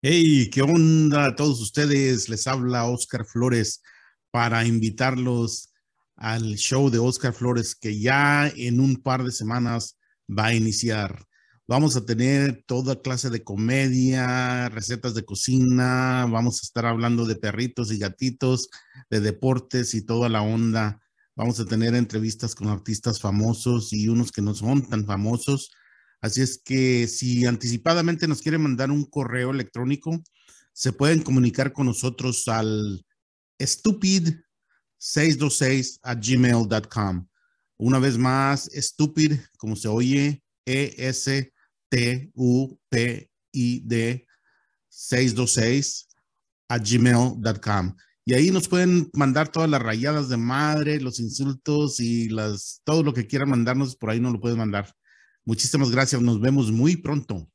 Hey, ¿qué onda a todos ustedes? Les habla Oscar Flores para invitarlos al show de Oscar Flores que ya en un par de semanas va a iniciar. Vamos a tener toda clase de comedia, recetas de cocina, vamos a estar hablando de perritos y gatitos, de deportes y toda la onda. Vamos a tener entrevistas con artistas famosos y unos que no son tan famosos Así es que si anticipadamente nos quieren mandar un correo electrónico, se pueden comunicar con nosotros al stupid626 a gmail.com. Una vez más, stupid, como se oye, E-S-T-U-P-I-D 626 a gmail.com. Y ahí nos pueden mandar todas las rayadas de madre, los insultos y las, todo lo que quieran mandarnos, por ahí no lo pueden mandar. Muchísimas gracias. Nos vemos muy pronto.